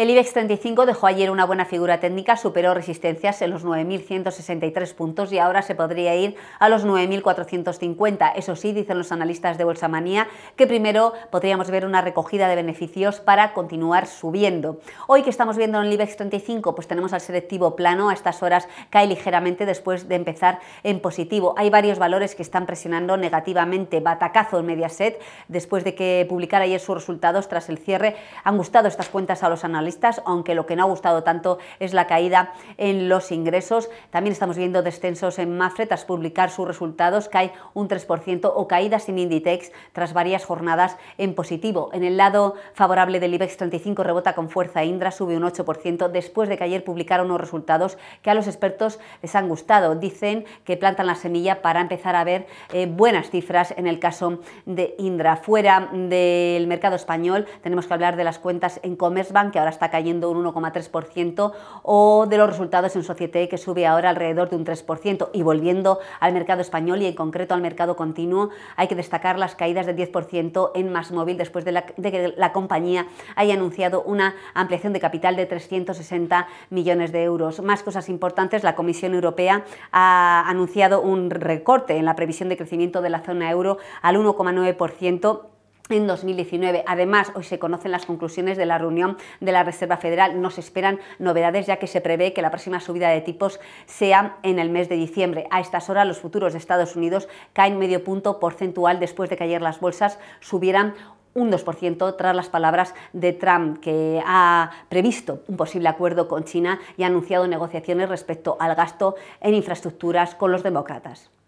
El IBEX 35 dejó ayer una buena figura técnica, superó resistencias en los 9.163 puntos y ahora se podría ir a los 9.450. Eso sí, dicen los analistas de Bolsa Manía, que primero podríamos ver una recogida de beneficios para continuar subiendo. Hoy que estamos viendo en el IBEX 35, pues tenemos al selectivo plano, a estas horas cae ligeramente después de empezar en positivo. Hay varios valores que están presionando negativamente. Batacazo en Mediaset, después de que publicara ayer sus resultados tras el cierre, han gustado estas cuentas a los analistas aunque lo que no ha gustado tanto es la caída en los ingresos. También estamos viendo descensos en Mafre tras publicar sus resultados, cae un 3% o caídas en Inditex tras varias jornadas en positivo. En el lado favorable del IBEX 35 rebota con fuerza Indra, sube un 8% después de que ayer publicaron los resultados que a los expertos les han gustado. Dicen que plantan la semilla para empezar a ver eh, buenas cifras en el caso de Indra. Fuera del mercado español tenemos que hablar de las cuentas en Commerzbank que ahora está cayendo un 1,3%, o de los resultados en Societe que sube ahora alrededor de un 3%. Y volviendo al mercado español y en concreto al mercado continuo, hay que destacar las caídas del 10% en Masmóvil después de, de que la compañía haya anunciado una ampliación de capital de 360 millones de euros. Más cosas importantes, la Comisión Europea ha anunciado un recorte en la previsión de crecimiento de la zona euro al 1,9% en 2019. Además, hoy se conocen las conclusiones de la reunión de la Reserva Federal. No se esperan novedades ya que se prevé que la próxima subida de tipos sea en el mes de diciembre. A estas horas los futuros de Estados Unidos caen medio punto porcentual después de que ayer las bolsas subieran un 2% tras las palabras de Trump, que ha previsto un posible acuerdo con China y ha anunciado negociaciones respecto al gasto en infraestructuras con los demócratas.